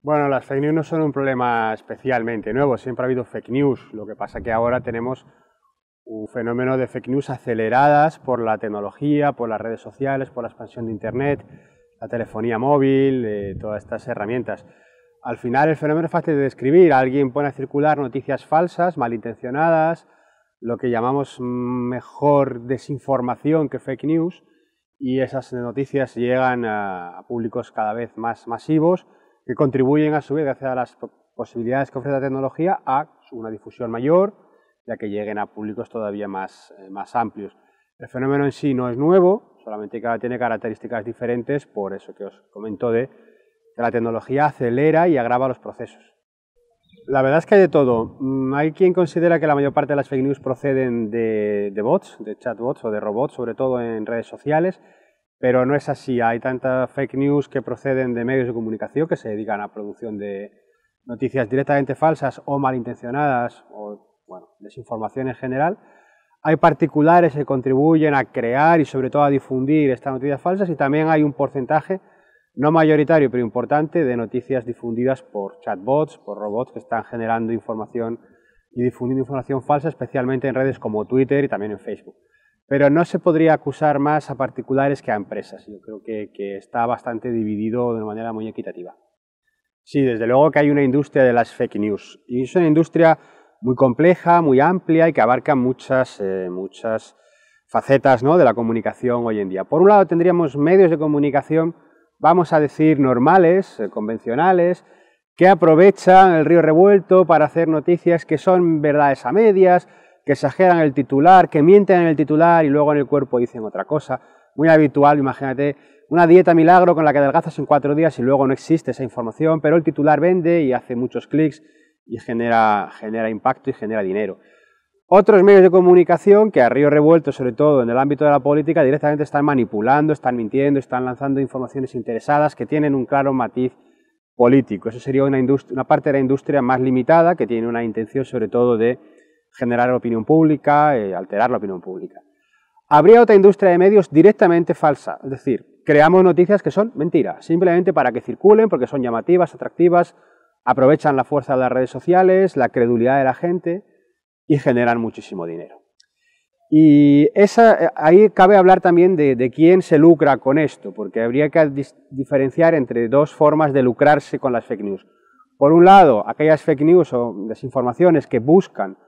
Bueno, las fake news no son un problema especialmente nuevo, siempre ha habido fake news, lo que pasa que ahora tenemos un fenómeno de fake news aceleradas por la tecnología, por las redes sociales, por la expansión de Internet, la telefonía móvil, eh, todas estas herramientas. Al final el fenómeno es fácil de describir, alguien pone a circular noticias falsas, malintencionadas, lo que llamamos mejor desinformación que fake news, y esas noticias llegan a públicos cada vez más masivos, que contribuyen a su vez, gracias a las posibilidades que ofrece la tecnología, a una difusión mayor, ya que lleguen a públicos todavía más, eh, más amplios. El fenómeno en sí no es nuevo, solamente que tiene características diferentes, por eso que os comento de que la tecnología acelera y agrava los procesos. La verdad es que hay de todo. Mm, hay quien considera que la mayor parte de las fake news proceden de, de bots, de chatbots o de robots, sobre todo en redes sociales pero no es así. Hay tantas fake news que proceden de medios de comunicación que se dedican a producción de noticias directamente falsas o malintencionadas o, desinformación en general. Hay particulares que contribuyen a crear y sobre todo a difundir estas noticias falsas y también hay un porcentaje no mayoritario pero importante de noticias difundidas por chatbots, por robots que están generando información y difundiendo información falsa especialmente en redes como Twitter y también en Facebook. Pero no se podría acusar más a particulares que a empresas. Yo creo que, está bastante dividido de una manera muy equitativa. Sí, desde luego que hay una industria de las fake news. Y es una industria muy compleja, muy amplia y que abarca muchas, eh, muchas facetas de la comunicación hoy en día. Por un lado tendríamos medios de comunicación, vamos a decir, normales, eh, convencionales, que aprovechan el río revuelto para hacer noticias que son verdades a medias, que exageran el titular, que mienten en el titular y luego en el cuerpo dicen otra cosa. Muy habitual, imagínate, una dieta milagro con la que adelgazas en cuatro días y luego no existe esa información, pero el titular vende y hace muchos clics y genera, impacto y genera dinero. Otros medios de comunicación que a río revuelto, sobre todo en el ámbito de la política, directamente están manipulando, están mintiendo, están lanzando informaciones interesadas que tienen un claro matiz político. Eso sería una, una parte de la industria más limitada que tiene una intención sobre todo de generar opinión pública, eh, alterar la opinión pública. Habría otra industria de medios directamente falsa, es decir, creamos noticias que son mentiras, simplemente para que circulen, porque son llamativas, atractivas, aprovechan la fuerza de las redes sociales, la credulidad de la gente y generan muchísimo dinero. Y eh, ahí cabe hablar también de, de, quién se lucra con esto, porque habría que diferenciar entre dos formas de lucrarse con las fake news. Por un lado, aquellas fake news o desinformaciones que buscan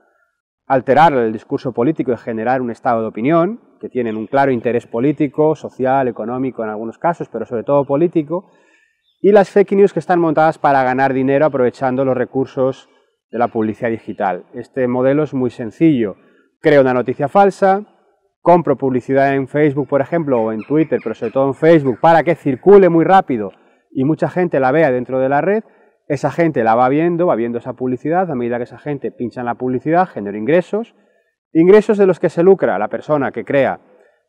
alterar el discurso político y generar un estado de opinión, que tienen un claro interés político, social, económico en algunos casos, pero sobre todo político, y las fake news que están montadas para ganar dinero aprovechando los recursos de la publicidad digital. Este modelo es muy sencillo. Creo una noticia falsa, compro publicidad en Facebook, por ejemplo, o en Twitter, pero sobre todo en Facebook, para que circule muy rápido y mucha gente la vea dentro de la red, esa gente la va viendo, va viendo esa publicidad, a medida que esa gente pincha en la publicidad, genera ingresos, ingresos de los que se lucra la persona que crea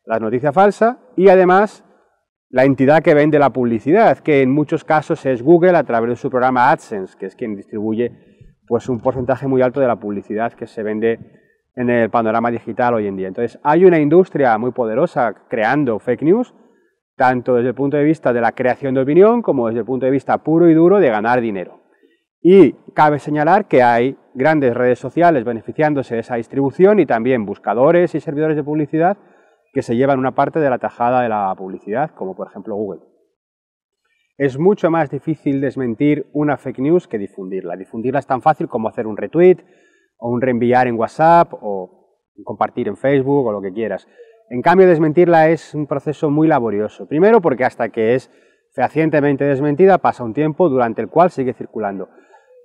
la noticia falsa y además la entidad que vende la publicidad, que en muchos casos es Google a través de su programa AdSense, que es quien distribuye pues un porcentaje muy alto de la publicidad que se vende en el panorama digital hoy en día. Entonces, hay una industria muy poderosa creando fake news tanto desde el punto de vista de la creación de opinión como desde el punto de vista puro y duro de ganar dinero. Y cabe señalar que hay grandes redes sociales beneficiándose de esa distribución y también buscadores y servidores de publicidad que se llevan una parte de la tajada de la publicidad, como por ejemplo Google. Es mucho más difícil desmentir una fake news que difundirla. Difundirla es tan fácil como hacer un retweet o un reenviar en WhatsApp o compartir en Facebook o lo que quieras. En cambio, desmentirla es un proceso muy laborioso. Primero, porque hasta que es fehacientemente desmentida pasa un tiempo durante el cual sigue circulando.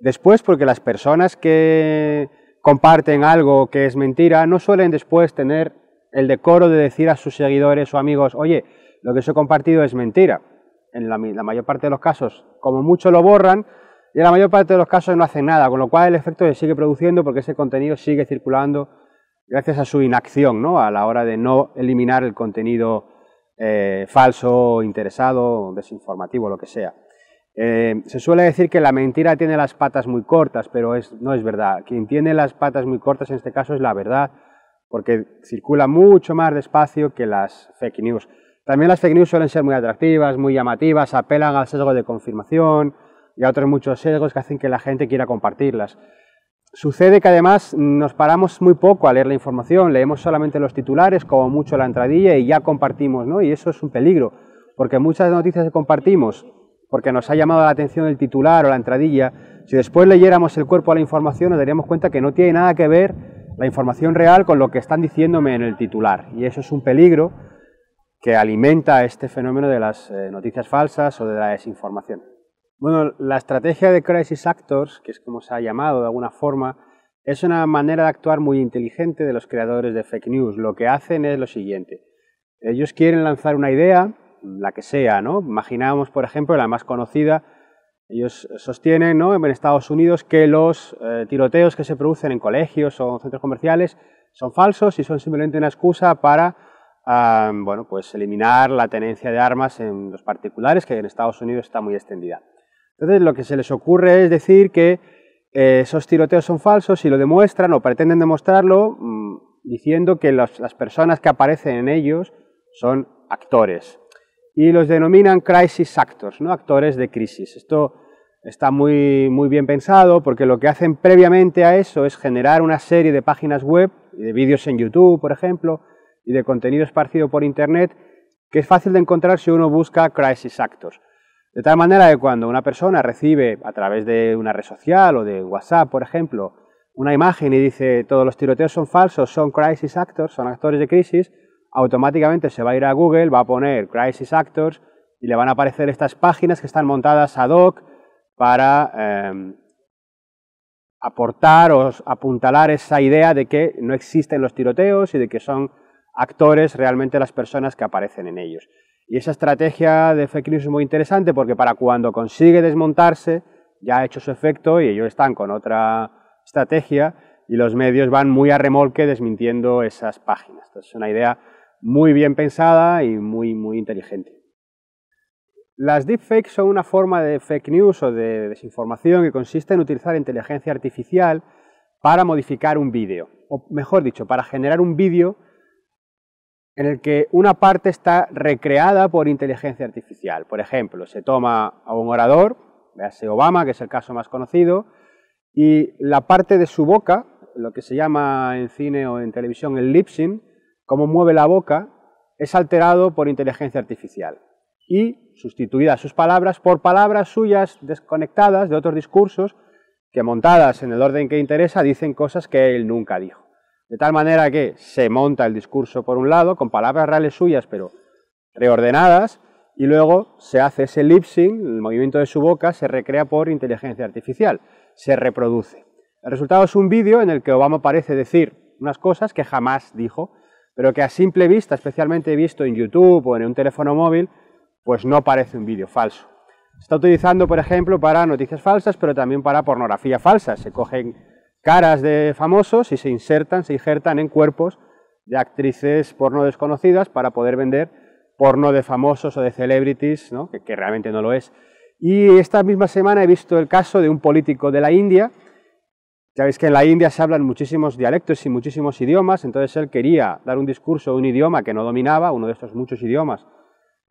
Después, porque las personas que comparten algo que es mentira no suelen después tener el decoro de decir a sus seguidores o amigos, oye, lo que os he compartido es mentira. En la, la, mayor parte de los casos, como mucho lo borran, y en la mayor parte de los casos no hacen nada, con lo cual el efecto se sigue produciendo porque ese contenido sigue circulando gracias a su inacción, ¿no? A la hora de no eliminar el contenido eh, falso, interesado, desinformativo, lo que sea. Eh, se suele decir que la mentira tiene las patas muy cortas, pero no es verdad. Quien tiene las patas muy cortas en este caso es la verdad, porque circula mucho más despacio que las fake news. También las fake news suelen ser muy atractivas, muy llamativas, apelan al sesgo de confirmación y a otros muchos sesgos que hacen que la gente quiera compartirlas. Sucede que además nos paramos muy poco a leer la información, leemos solamente los titulares, como mucho la entradilla y ya compartimos, ¿no? Y eso es un peligro, porque muchas noticias que compartimos, porque nos ha llamado la atención el titular o la entradilla, si después leyéramos el cuerpo a la información nos daríamos cuenta que no tiene nada que ver la información real con lo que están diciéndome en el titular. Y eso es un peligro que alimenta este fenómeno de las eh, noticias falsas o de la desinformación. Bueno, la estrategia de Crisis Actors, que es como se ha llamado de alguna forma, es una manera de actuar muy inteligente de los creadores de fake news. Lo que hacen es lo siguiente. Ellos quieren lanzar una idea, la que sea, ¿no? Imaginamos, por ejemplo, la más conocida. Ellos sostienen, En Estados Unidos que los eh, tiroteos que se producen en colegios o centros comerciales son falsos y son simplemente una excusa para, ah, bueno, pues eliminar la tenencia de armas en los particulares, que en Estados Unidos está muy extendida. Entonces lo que se les ocurre es decir que eh, esos tiroteos son falsos y lo demuestran o pretenden demostrarlo mm, diciendo que las personas que aparecen en ellos son actores. Y los denominan crisis actors, ¿no? actores de crisis. Esto está muy, muy bien pensado porque lo que hacen previamente a eso es generar una serie de páginas web, de vídeos en YouTube, por ejemplo, y de contenido esparcido por Internet, que es fácil de encontrar si uno busca crisis actors. De tal manera que cuando una persona recibe a través de una red social o de WhatsApp, por ejemplo, una imagen y dice todos los tiroteos son falsos, son crisis actors, son actores de crisis, automáticamente se va a ir a Google, va a poner crisis actors y le van a aparecer estas páginas que están montadas ad hoc para em, aportar o apuntalar esa idea de que no existen los tiroteos y de que son actores realmente las personas que aparecen en ellos. Y esa estrategia de fake news es muy interesante porque para cuando consigue desmontarse, ya ha hecho su efecto y ellos están con otra estrategia y los medios van muy a remolque desmintiendo esas páginas. es una idea muy bien pensada y muy, muy inteligente. Las deepfakes son una forma de fake news o de desinformación que consiste en utilizar inteligencia artificial para modificar un vídeo, o mejor dicho, para generar un vídeo en el que una parte está recreada por inteligencia artificial. Por ejemplo, se toma a un orador, vease Obama, que es el caso más conocido, y la parte de su boca, lo que se llama en cine o en televisión el lipsing cómo mueve la boca, es alterado por inteligencia artificial y sustituidas sus palabras por palabras suyas desconectadas de otros discursos que montadas en el orden que interesa dicen cosas que él nunca dijo. De tal manera que se monta el discurso por un lado, con palabras reales suyas, pero reordenadas, y luego se hace ese lip el movimiento de su boca se recrea por inteligencia artificial, se reproduce. El resultado es un vídeo en el que Obama parece decir unas cosas que jamás dijo, pero que a simple vista, especialmente visto en YouTube o en un teléfono móvil, pues no parece un vídeo falso. está utilizando, por ejemplo, para noticias falsas, pero también para pornografía falsa. Se cogen caras de famosos y se insertan, se injertan en cuerpos de actrices porno desconocidas para poder vender porno de famosos o de celebrities, que, que realmente no lo es. Y esta misma semana he visto el caso de un político de la India. Ya veis que en la India se hablan muchísimos dialectos y muchísimos idiomas, entonces él quería dar un discurso de un idioma que no dominaba, uno de estos muchos idiomas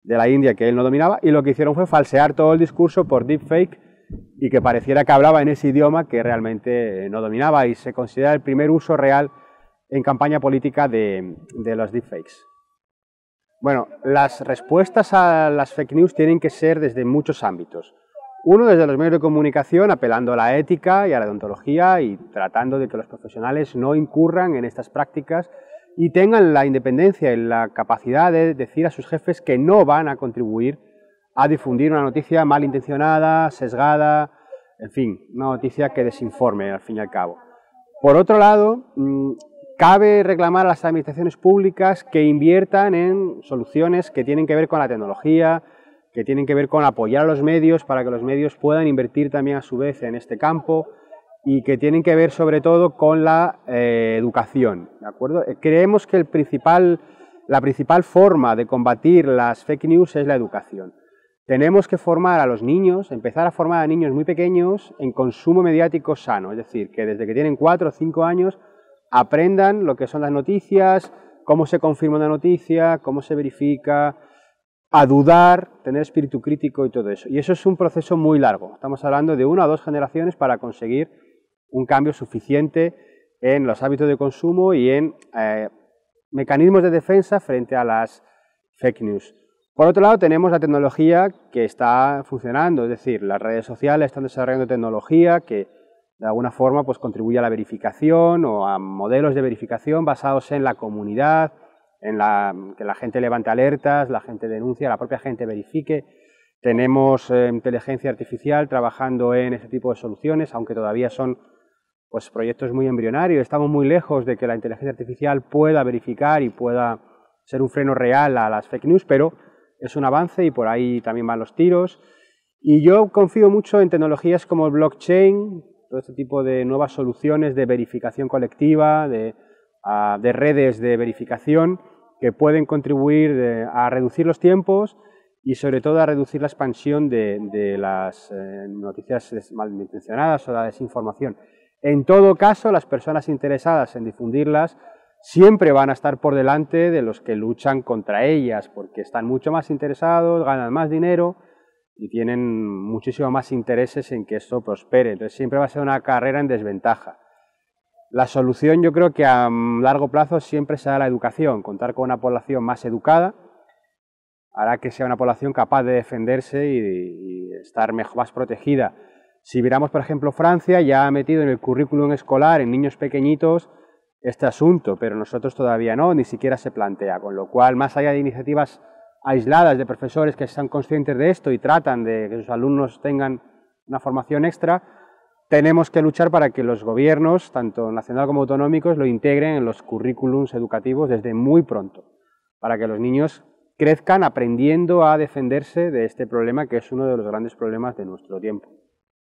de la India que él no dominaba, y lo que hicieron fue falsear todo el discurso por deepfake y que pareciera que hablaba en ese idioma que realmente eh, no dominaba y se considera el primer uso real en campaña política de, los deepfakes. Bueno, las respuestas a las fake news tienen que ser desde muchos ámbitos. Uno, desde los medios de comunicación, apelando a la ética y a la odontología y tratando de que los profesionales no incurran en estas prácticas y tengan la independencia y la capacidad de decir a sus jefes que no van a contribuir a difundir una noticia malintencionada, sesgada, en fin, una noticia que desinforme al fin y al cabo. Por otro lado, mm, cabe reclamar a las administraciones públicas que inviertan en soluciones que tienen que ver con la tecnología, que tienen que ver con apoyar a los medios para que los medios puedan invertir también a su vez en este campo y que tienen que ver sobre todo con la eh, educación. ¿de acuerdo? Eh, creemos que el la principal forma de combatir las fake news es la educación. Tenemos que formar a los niños, empezar a formar a niños muy pequeños en consumo mediático sano, es decir, que desde que tienen 4 o 5 años aprendan lo que son las noticias, cómo se confirma una noticia, cómo se verifica, a dudar, tener espíritu crítico y todo eso. Y eso es un proceso muy largo. Estamos hablando de una o dos generaciones para conseguir un cambio suficiente en los hábitos de consumo y en eh, mecanismos de defensa frente a las fake news. Por otro lado, tenemos la tecnología que está funcionando, es decir, las redes sociales están desarrollando tecnología que de alguna forma pues, contribuye a la verificación o a modelos de verificación basados en la comunidad, en la, que la gente levante alertas, la gente denuncia, la propia gente verifique. Tenemos eh, inteligencia artificial trabajando en este tipo de soluciones, aunque todavía son pues, proyectos muy embrionarios. Estamos muy lejos de que la inteligencia artificial pueda verificar y pueda ser un freno real a las fake news, pero es un avance y por ahí también van los tiros. Y yo confío mucho en tecnologías como el blockchain, todo este tipo de nuevas soluciones de verificación colectiva, de, ah, redes de verificación que pueden contribuir eh, a reducir los tiempos y sobre todo a reducir la expansión de, las eh, noticias malintencionadas o la desinformación. En todo caso, las personas interesadas en difundirlas siempre van a estar por delante de los que luchan contra ellas, porque están mucho más interesados, ganan más dinero y tienen muchísimo más intereses en que esto prospere. Entonces siempre va a ser una carrera en desventaja. La solución yo creo que a largo plazo siempre será la educación, contar con una población más educada hará que sea una población capaz de defenderse y, estar más protegida. Si miramos, por ejemplo, Francia, ya ha metido en el currículum escolar, en niños pequeñitos, este asunto, pero nosotros todavía no, ni siquiera se plantea, con lo cual, más allá de iniciativas aisladas de profesores que están conscientes de esto y tratan de que sus alumnos tengan una formación extra, tenemos que luchar para que los gobiernos, tanto nacional como autonómicos, lo integren en los currículums educativos desde muy pronto, para que los niños crezcan aprendiendo a defenderse de este problema que es uno de los grandes problemas de nuestro tiempo.